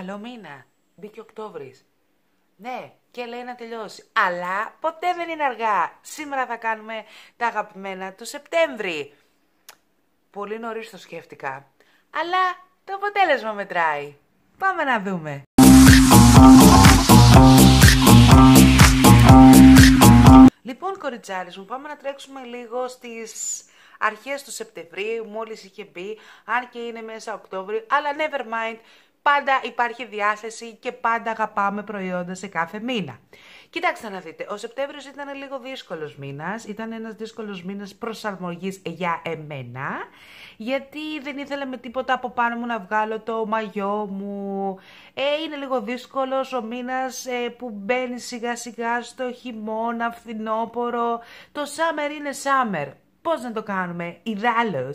Καλό μήνα. Μπήκε Οκτώβρης. Ναι, και λέει να τελειώσει. Αλλά ποτέ δεν είναι αργά. Σήμερα θα κάνουμε τα αγαπημένα του Σεπτέμβρη. Πολύ νωρίς το σκέφτηκα. Αλλά το αποτέλεσμα μετράει. Πάμε να δούμε. Λοιπόν, κοριτσάρι μου, πάμε να τρέξουμε λίγο στις αρχές του Σεπτεμβρίου, Μόλις είχε μπει, αν και είναι μέσα Οκτώβριο, αλλά never mind, πάντα υπάρχει διάθεση και πάντα αγαπάμε προϊόντα σε κάθε μήνα. Κοιτάξτε να δείτε, ο Σεπτέμβριος ήταν λίγο δύσκολος μήνας. Ήταν ένας δύσκολος μήνας προσαρμογής για εμένα, γιατί δεν ήθελα με τίποτα από πάνω μου να βγάλω το μαγιό μου. Ε, είναι λίγο δύσκολος ο μήνας ε, που μπαίνει σιγά σιγά στο χειμώνα, φθινόπωρο. Το summer είναι summer. Πώς να το κάνουμε, ιδάλω.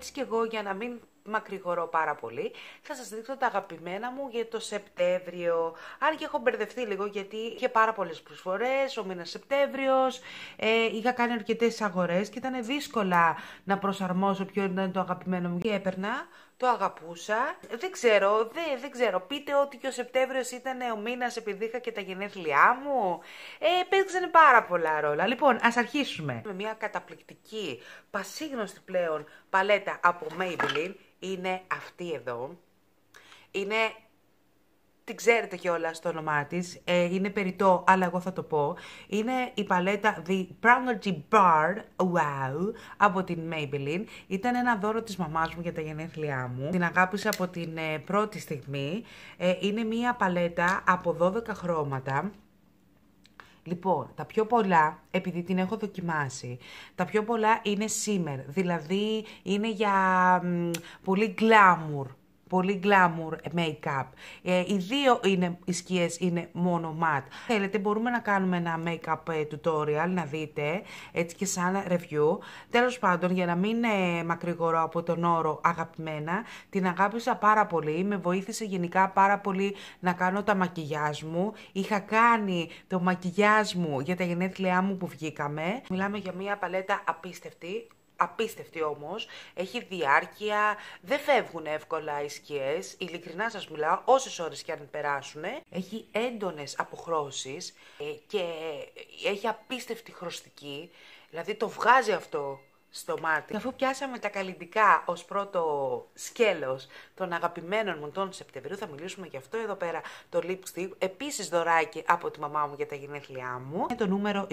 Έτσι κι εγώ για να μην μακρηγορώ πάρα πολύ. Θα σας δείξω τα αγαπημένα μου για το Σεπτέμβριο. Αν και έχω μπερδευτεί λίγο γιατί είχε πάρα πολλές προσφορές, ο μήνας Σεπτέμβριος, ε, είχα κάνει αρκετές αγορές και ήταν δύσκολα να προσαρμόσω ποιο ήταν το αγαπημένο μου και έπαιρνα το αγαπούσα. Δεν ξέρω, δεν, δεν ξέρω. Πείτε ότι και ο Σεπτέμβριος ήταν ο μήνας επειδή είχα και τα γενέθλιά μου. Ε, παίξαν πάρα πολλά ρόλα. Λοιπόν, ας αρχίσουμε. Με μια καταπληκτική, πασίγνωστη πλέον παλέτα από Maybelline είναι αυτή εδώ. Είναι την ξέρετε όλα στο όνομά της. Ε, είναι περιττό, αλλά εγώ θα το πω. Είναι η παλέτα The Brownergy Bar Wow από την Maybelline. Ήταν ένα δώρο της μαμάς μου για τα γενέθλιά μου. Την αγάπησα από την ε, πρώτη στιγμή. Ε, είναι μία παλέτα από 12 χρώματα. Λοιπόν, τα πιο πολλά, επειδή την έχω δοκιμάσει, τα πιο πολλά είναι σήμερα. δηλαδή είναι για πολύ glamour πολύ glamour make-up. Ε, οι δύο είναι, οι σκιές είναι μόνο mat. Θέλετε μπορούμε να κάνουμε ένα make-up ε, tutorial να δείτε, έτσι και σαν review. Τέλος πάντων για να μην ε, μακρηγορώ από τον όρο αγαπημένα, την αγάπησα πάρα πολύ, με βοήθησε γενικά πάρα πολύ να κάνω τα μακιγιάζ μου. Είχα κάνει το μακιγιάζ μου για τα γενέθλιά μου που βγήκαμε. Μιλάμε για μια παλέτα απίστευτη, απίστευτη όμως, έχει διάρκεια, δεν φεύγουν εύκολα οι σκιές, ειλικρινά σας μιλάω, όσες ώρες και αν περάσουν, έχει έντονες αποχρώσεις ε, και έχει απίστευτη χρωστική, δηλαδή το βγάζει αυτό στο μάτι. Αφού πιάσαμε τα καλλιντικά ως πρώτο σκέλος των αγαπημένων μου των Σεπτεμβρίου, θα μιλήσουμε γι' αυτό εδώ πέρα το lipstick. Επίσης δωράκι από τη μαμά μου για τα γενέθλιά μου. Είναι το νούμερο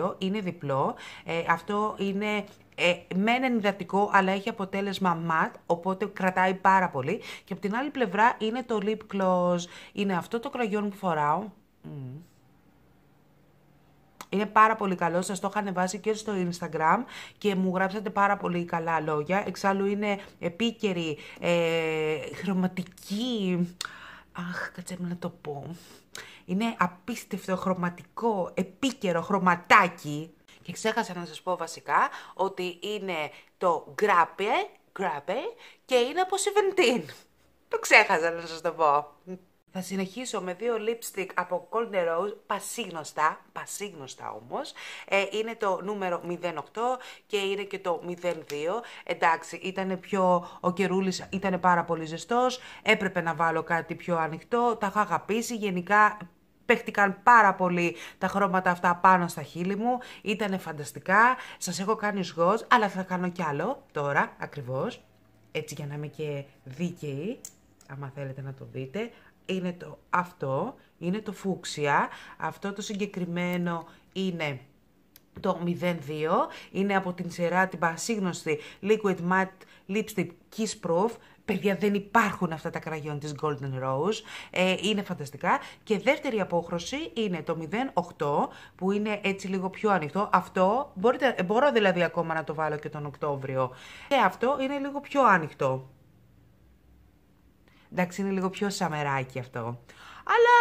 22, είναι διπλό. Ε, αυτό είναι ε, μεν ενυδατικό, αλλά έχει αποτέλεσμα ματ, οπότε κρατάει πάρα πολύ. Και από την άλλη πλευρά είναι το lip gloss. Είναι αυτό το κραγιόν που φοράω. Είναι πάρα πολύ καλό. Σας το είχα ανεβάσει και στο Instagram και μου γράψατε πάρα πολύ καλά λόγια. Εξάλλου είναι επίκαιρη, ε, χρωματική. Αχ, κάτσε να το πω. Είναι απίστευτο, χρωματικό, επίκαιρο, χρωματάκι. Και ξέχασα να σας πω βασικά ότι είναι το γκράπε, γκράπε και είναι από 17. Το ξέχασα να σας το πω. Θα συνεχίσω με δύο lipstick από Golden Rose, πασίγνωστα, πασίγνωστα όμως. Ε, είναι το νούμερο 08 και είναι και το 02. Εντάξει, ήταν πιο, ο καιρούλης ήταν πάρα πολύ ζεστός, έπρεπε να βάλω κάτι πιο ανοιχτό, τα είχα αγαπήσει, γενικά Παίχτηκαν πάρα πολύ τα χρώματα αυτά πάνω στα χείλη μου. Ήτανε φανταστικά. Σας έχω κάνει σγός, αλλά θα κάνω κι άλλο τώρα ακριβώς. Έτσι για να είμαι και δίκαιη, άμα θέλετε να το δείτε είναι το αυτό, είναι το φούξια, αυτό το συγκεκριμένο είναι το 02, είναι από την σειρά την πασίγνωστη Liquid Matte Lipstick Kiss Proof, Παιδιά, δεν υπάρχουν αυτά τα κραγιόν της Golden Rose. Ε, είναι φανταστικά. Και δεύτερη απόχρωση είναι το 08, που είναι έτσι λίγο πιο ανοιχτό. Αυτό, μπορείτε, ε, μπορώ δηλαδή ακόμα να το βάλω και τον Οκτώβριο. Και αυτό είναι λίγο πιο ανοιχτό. Εντάξει, είναι λίγο πιο σαμεράκι αυτό. Αλλά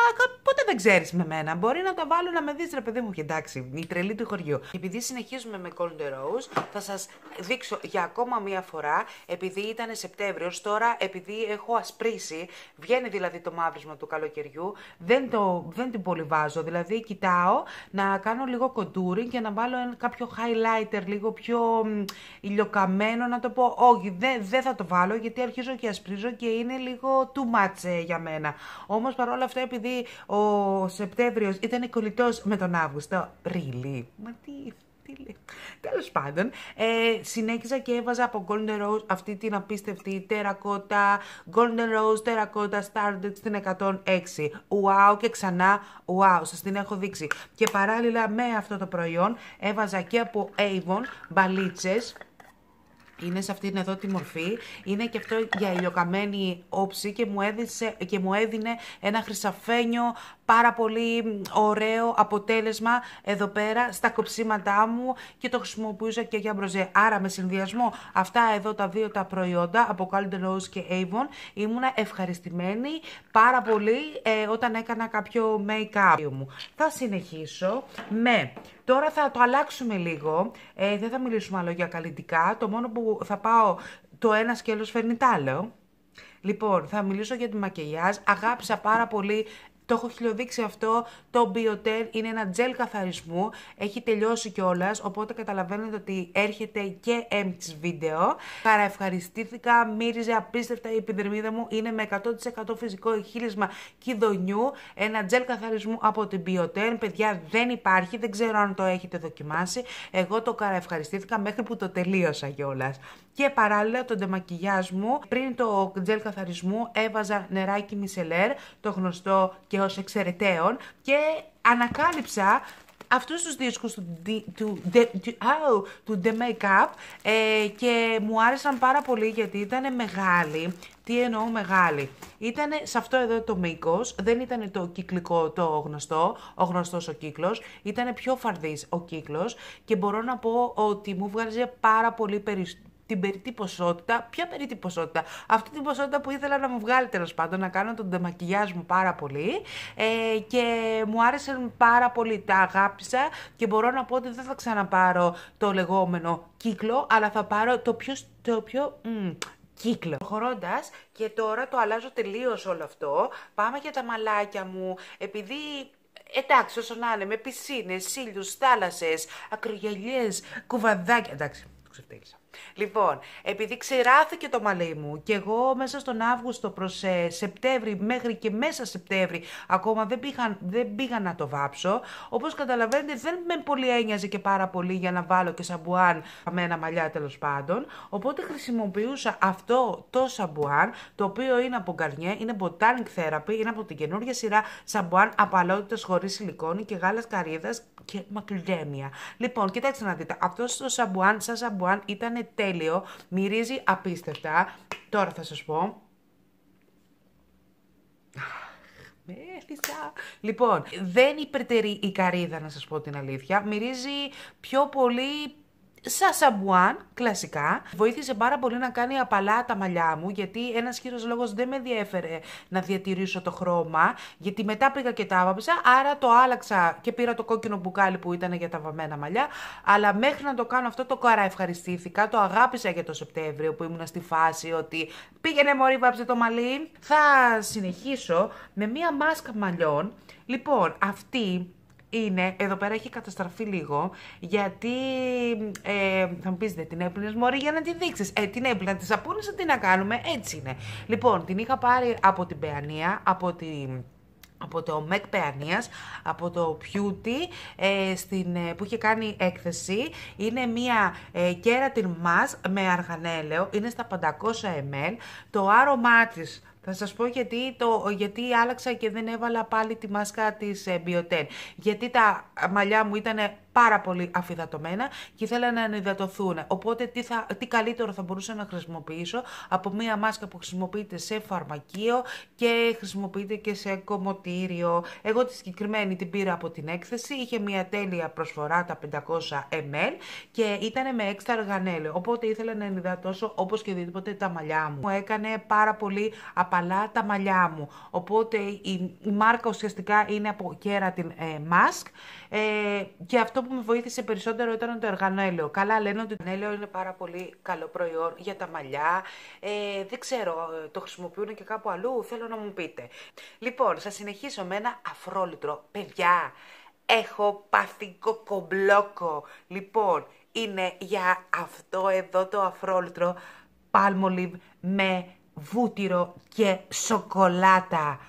ποτέ δεν ξέρεις με μένα. Μπορεί να τα βάλω να με δεις, ρε παιδί μου. Και εντάξει, η τρελή του χωριού. Επειδή συνεχίζουμε με Cold Rose, θα σας δείξω για ακόμα μία φορά, επειδή ήταν Σεπτέμβριο, τώρα επειδή έχω ασπρίσει, βγαίνει δηλαδή το μαύρισμα του καλοκαιριού, δεν, το, δεν την πολυβάζω. Δηλαδή κοιτάω να κάνω λίγο κοντούρι και να βάλω ένα, κάποιο highlighter λίγο πιο ηλιοκαμένο, να το πω. Όχι, δεν δε θα το βάλω γιατί αρχίζω και ασπρίζω και είναι λίγο too much ε, για μένα. Όμως παρόλα αυτό επειδή ο Σεπτέμβριος ήταν κολλητός με τον Αύγουστο. Really. Μα τι. Τέλος πάντων, ε, συνέχιζα και έβαζα από Golden Rose αυτή την απίστευτη τερακότα, Golden Rose τερακότα started στην 106. Wow και ξανά, wow, σας την έχω δείξει. Και παράλληλα με αυτό το προϊόν έβαζα και από Avon μπαλίτσες, είναι σε αυτήν εδώ τη μορφή. Είναι και αυτό για ηλιοκαμένη όψη και μου, έδινε, και μου έδινε ένα χρυσαφένιο πάρα πολύ ωραίο αποτέλεσμα εδώ πέρα στα κοψίματά μου και το χρησιμοποιούσα και για μπροζέ. Άρα με συνδυασμό αυτά εδώ τα δύο τα προϊόντα από Calder Rose και Avon ήμουνα ευχαριστημένη πάρα πολύ ε, όταν έκανα κάποιο make-up μου. Θα συνεχίσω με Τώρα θα το αλλάξουμε λίγο. Ε, δεν θα μιλήσουμε άλλο για καλλιτικά. Το μόνο που θα πάω, το ένα σκέλος φέρνει τ' άλλο. Λοιπόν, θα μιλήσω για τη μακελιάζ. Αγάπησα πάρα πολύ το έχω χιλιοδείξει αυτό. Το Bioten είναι ένα τζελ καθαρισμού. Έχει τελειώσει κιόλας, οπότε καταλαβαίνετε ότι έρχεται και empty βίντεο. Καραευχαριστήθηκα, μύριζε απίστευτα η επιδερμίδα μου. Είναι με 100% φυσικό χείρισμα κυδονιού. Ένα τζελ καθαρισμού από την Bioten. Παιδιά δεν υπάρχει, δεν ξέρω αν το έχετε δοκιμάσει. Εγώ το καραευχαριστήθηκα μέχρι που το τελείωσα κιόλας. Και παράλληλα τον ντεμακιγιάζ μου, πριν το τζελ καθαρισμού έβαζα νεράκι μισελέρ, το γνωστό και ως εξαιρεταίων και ανακάλυψα αυτούς τους δίσκους του, The Makeup ε, και μου άρεσαν πάρα πολύ γιατί ήταν μεγάλη Τι εννοώ μεγάλη. Ήταν σε αυτό εδώ το μήκος, δεν ήταν το κυκλικό το γνωστό, ο γνωστός ο κύκλος. Ήταν πιο φαρδής ο κύκλος και μπορώ να πω ότι μου βγάζει πάρα πολύ περισσότερο την περίτη ποσότητα. Ποια περίτη ποσότητα, αυτή την ποσότητα που ήθελα να μου βγάλει τέλος πάντων, να κάνω τον τεμακιγιάζ μου πάρα πολύ. Ε, και μου άρεσαν πάρα πολύ, τα αγάπησα και μπορώ να πω ότι δεν θα ξαναπάρω το λεγόμενο κύκλο, αλλά θα πάρω το πιο. Το πιο μ, κύκλο. Προχωρώντας και τώρα το αλλάζω τελείως όλο αυτό. Πάμε για τα μαλάκια μου. Επειδή Εντάξει, όσο να είναι, με πισίνες, ήλιου, θάλασσε, ακρογελιές, κουβαδάκια. Εντάξει, Λοιπόν, επειδή ξεράθηκε το μαλλί μου και εγώ μέσα στον Αύγουστο προς ε, Σεπτέμβρη μέχρι και μέσα Σεπτέμβρη ακόμα δεν πήγα, δεν πήγα να το βάψω, όπως καταλαβαίνετε δεν με πολύ ένοιαζε και πάρα πολύ για να βάλω και σαμπουάν με ένα μαλλιά τέλος πάντων, οπότε χρησιμοποιούσα αυτό το σαμπουάν, το οποίο είναι από Garnier, είναι Botanic Therapy, είναι από την καινούργια σειρά σαμπουάν απαλότητας χωρίς σιλικόνη και γάλας καρύδας και μακριγένεια. Λοιπόν, κοιτάξτε να δείτε. Αυτός το σαμπουάν, σαν σαμπουάν, ήταν τέλειο. Μυρίζει απίστευτα. Τώρα θα σας πω. Μέλισσα. Λοιπόν, δεν υπερτερεί η καρύδα, να σας πω την αλήθεια. Μυρίζει πιο πολύ σαμπουάν, κλασικά. Βοήθησε πάρα πολύ να κάνει απαλά τα μαλλιά μου, γιατί ένας κύριος λόγος δεν με διέφερε να διατηρήσω το χρώμα, γιατί μετά πήγα και τα άβαψα, άρα το άλλαξα και πήρα το κόκκινο μπουκάλι που ήταν για τα βαμμένα μαλλιά. Αλλά μέχρι να το κάνω αυτό το καρά ευχαριστήθηκα, το αγάπησα για το Σεπτέμβριο που ήμουν στη φάση ότι πήγαινε μωρή βάψε το μαλλί. Θα συνεχίσω με μία μάσκα μαλλιών. Λοιπόν, αυτή είναι, εδώ πέρα έχει καταστραφεί λίγο, γιατί ε, θα μου πεις δεν την έπλυνες μωρή για να τη δείξεις. Ε, την έπλυνα, τη σαπούνισα, τι να κάνουμε, έτσι είναι. Λοιπόν, την είχα πάρει από την Παιανία, από τη από το ΜΕΚ Παιανίας, από το Beauty, ε, στην, ε, που είχε κάνει έκθεση. Είναι μία ε, κέρατιν μας με αργανέλαιο, είναι στα 500 ml. Το άρωμά της θα σας πω γιατί, το, γιατί άλλαξα και δεν έβαλα πάλι τη μάσκα της ε, Bioten. Γιατί τα μαλλιά μου ήταν πάρα πολύ αφυδατωμένα και ήθελα να ανυδατωθούν. Οπότε τι, θα, τι καλύτερο θα μπορούσα να χρησιμοποιήσω από μία μάσκα που χρησιμοποιείται σε φαρμακείο και χρησιμοποιείται και σε κομμωτήριο. Εγώ τη συγκεκριμένη την πήρα από την έκθεση, είχε μία τέλεια προσφορά τα 500 ml και ήταν με έξτρα γανέλαιο. Οπότε ήθελα να ενυδατώσω όπως και οτιδήποτε τα μαλλιά μου. Μου έκανε πάρα πολύ απαλά τα μαλλιά μου. Οπότε η, η μάρκα ουσιαστικά είναι από Keratin Mask ε, ε, και αυτό που με βοήθησε περισσότερο ήταν το εργανέλαιο. Καλά λένε ότι το εργανέλαιο είναι πάρα πολύ καλό προϊόν για τα μαλλιά. Ε, δεν ξέρω, ε, το χρησιμοποιούν και κάπου αλλού, θέλω να μου πείτε. Λοιπόν, θα συνεχίσω με ένα αφρόλουτρο. Παιδιά, έχω παθικό κοκομπλόκο. Λοιπόν, είναι για αυτό εδώ το αφρόλουτρο Palmolive με βούτυρο και σοκολάτα.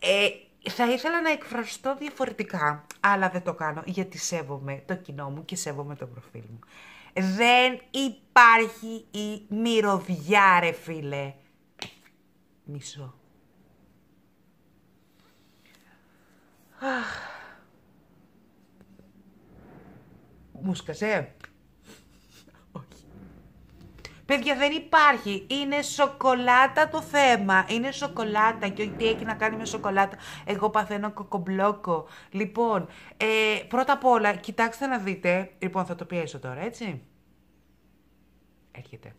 Ε, θα ήθελα να εκφραστώ διαφορετικά, αλλά δεν το κάνω γιατί σέβομαι το κοινό μου και σέβομαι το προφίλ μου. Δεν υπάρχει η μυρωδιά ρε φίλε. Μισό. Αχ. Παιδιά δεν υπάρχει. Είναι σοκολάτα το θέμα. Είναι σοκολάτα και τι έχει να κάνει με σοκολάτα. Εγώ παθαίνω κοκομπλόκο. Λοιπόν, ε, πρώτα απ' όλα, κοιτάξτε να δείτε. Λοιπόν, θα το πιέσω τώρα, έτσι. Έρχεται.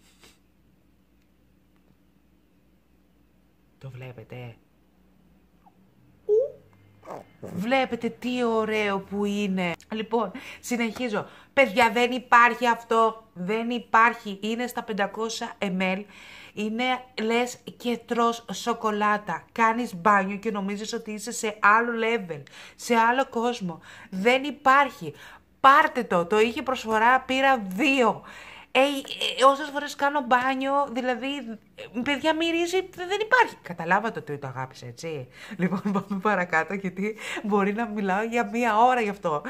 Το βλέπετε. Βλέπετε τι ωραίο που είναι. Λοιπόν, συνεχίζω. Παιδιά, δεν υπάρχει αυτό. Δεν υπάρχει. Είναι στα 500 ml. Είναι λες και τρως σοκολάτα. Κάνεις μπάνιο και νομίζεις ότι είσαι σε άλλο level, σε άλλο κόσμο. Δεν υπάρχει. Πάρτε το. Το είχε προσφορά, πήρα δύο. Ε, ε, όσες φορές κάνω μπάνιο, δηλαδή, ε, παιδιά μυρίζει, δεν υπάρχει. Καταλάβατε ότι το αγάπησε, έτσι. Λοιπόν, πάμε παρακάτω, γιατί μπορεί να μιλάω για μία ώρα γι' αυτό.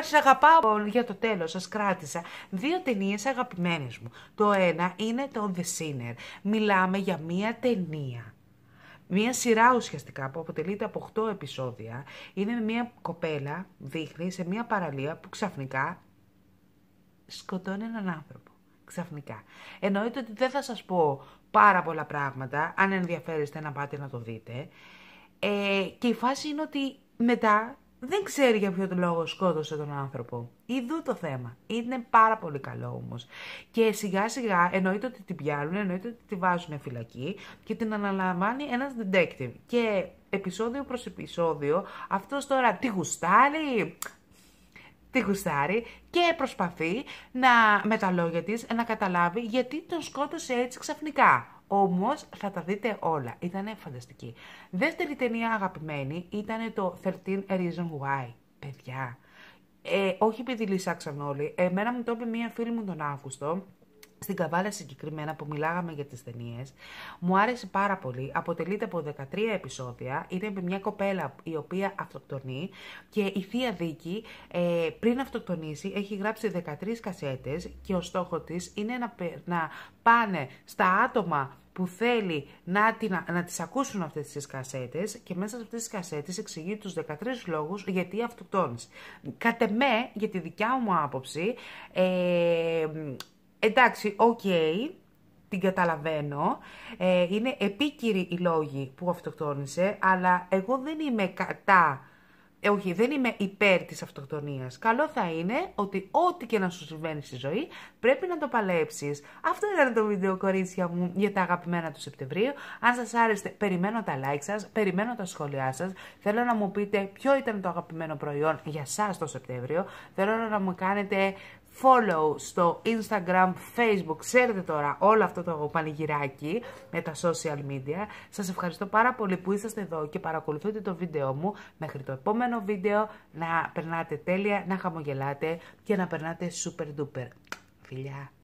Σας αγαπάω λοιπόν, για το τέλος, σας κράτησα. Δύο ταινίες αγαπημένες μου. Το ένα είναι το The Sinner. Μιλάμε για μία ταινία. Μία σειρά ουσιαστικά που αποτελείται από 8 επεισόδια. Είναι μια κοπέλα, δείχνει, σε μια παραλία που ξαφνικά σκοτώνει έναν άνθρωπο. Ξαφνικά. Εννοείται ότι δεν θα σας πω πάρα πολλά πράγματα, αν ενδιαφέρεστε να πάτε να το δείτε. Ε, και η φάση είναι ότι μετά δεν ξέρει για ποιο λόγο σκότωσε τον άνθρωπο. Ιδού το θέμα. Είναι πάρα πολύ καλό όμως. Και σιγά σιγά εννοείται ότι την πιάνουν, εννοείται ότι τη βάζουν φυλακή και την αναλαμβάνει ένας detective. Και επεισόδιο προς επεισόδιο αυτός τώρα τη γουστάρει, τη γουστάρει και προσπαθεί να, με τα λόγια της να καταλάβει γιατί τον σκότωσε έτσι ξαφνικά. Όμως θα τα δείτε όλα. Ήταν φανταστική. Δεύτερη ταινία αγαπημένη ήταν το 13 Reason Why. Παιδιά. Ε, όχι επειδή λυσάξαν όλοι. Εμένα μου το είπε μία φίλη μου τον Αύγουστο στην Καβάλα συγκεκριμένα που μιλάγαμε για τις ταινίες, μου άρεσε πάρα πολύ, αποτελείται από 13 επεισόδια, είναι μια κοπέλα η οποία αυτοκτονεί και η Θεία Δίκη ε, πριν αυτοκτονήσει έχει γράψει 13 κασέτες και ο στόχος της είναι να, να πάνε στα άτομα που θέλει να, την, να τις ακούσουν αυτές τις κασέτες και μέσα σε αυτές τις κασέτες εξηγεί τους 13 λόγους γιατί αυτοκτόνησε. Κατ' εμέ, για τη δικιά μου άποψη, ε, εντάξει, οκ, okay, την καταλαβαίνω. Ε, είναι επίκυρη η λόγοι που αυτοκτόνησε, αλλά εγώ δεν είμαι κατά... Ε, όχι, δεν είμαι υπέρ της αυτοκτονίας. Καλό θα είναι ότι ό,τι και να σου συμβαίνει στη ζωή πρέπει να το παλέψεις. Αυτό ήταν το βίντεο κορίτσια μου για τα αγαπημένα του Σεπτεμβρίου. Αν σας άρεσε, περιμένω τα like σας, περιμένω τα σχόλιά σας. Θέλω να μου πείτε ποιο ήταν το αγαπημένο προϊόν για σας το Σεπτέμβριο. Θέλω να μου κάνετε follow στο Instagram, Facebook. Ξέρετε τώρα όλο αυτό το πανηγυράκι με τα social media. Σας ευχαριστώ πάρα πολύ που είσαστε εδώ και παρακολουθείτε το βίντεο μου. Μέχρι το επόμενο βίντεο να περνάτε τέλεια, να χαμογελάτε και να περνάτε super duper. Φιλιά!